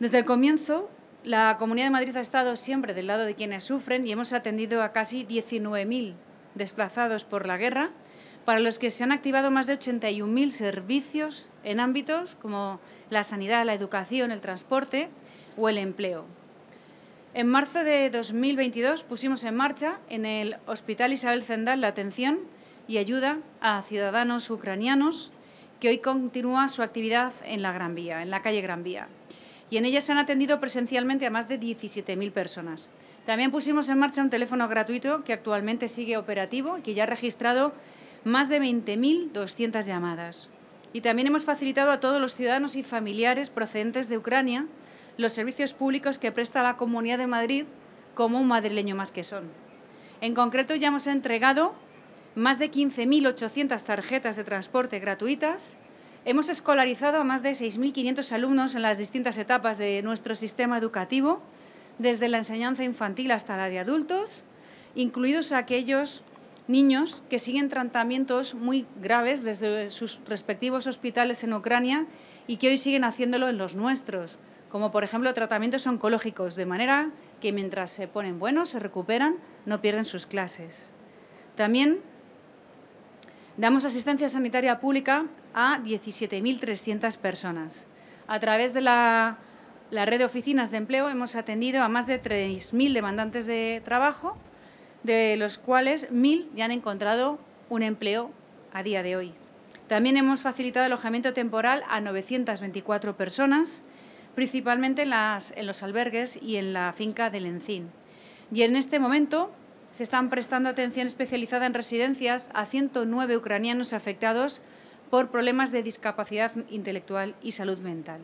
Desde el comienzo, la Comunidad de Madrid ha estado siempre del lado de quienes sufren y hemos atendido a casi 19.000 desplazados por la guerra, para los que se han activado más de 81.000 servicios en ámbitos como la sanidad, la educación, el transporte o el empleo. En marzo de 2022 pusimos en marcha en el Hospital Isabel Zendal la atención y ayuda a ciudadanos ucranianos que hoy continúa su actividad en la Gran Vía, en la calle Gran Vía y en ellas se han atendido presencialmente a más de 17.000 personas. También pusimos en marcha un teléfono gratuito que actualmente sigue operativo y que ya ha registrado más de 20.200 llamadas. Y también hemos facilitado a todos los ciudadanos y familiares procedentes de Ucrania los servicios públicos que presta la Comunidad de Madrid como un madrileño más que son. En concreto, ya hemos entregado más de 15.800 tarjetas de transporte gratuitas Hemos escolarizado a más de 6.500 alumnos en las distintas etapas de nuestro sistema educativo, desde la enseñanza infantil hasta la de adultos, incluidos aquellos niños que siguen tratamientos muy graves desde sus respectivos hospitales en Ucrania y que hoy siguen haciéndolo en los nuestros, como por ejemplo tratamientos oncológicos, de manera que mientras se ponen buenos, se recuperan, no pierden sus clases. También damos asistencia sanitaria pública a 17.300 personas. A través de la, red de oficinas de empleo hemos atendido a más de 3.000 demandantes de trabajo, de los cuales 1.000 ya han encontrado un empleo a día de hoy. También hemos facilitado alojamiento temporal a 924 personas, principalmente en, los albergues y en la finca del Encín. Y en este momento se están prestando atención especializada en residencias a 109 ucranianos afectados por problemas de discapacidad intelectual y salud mental.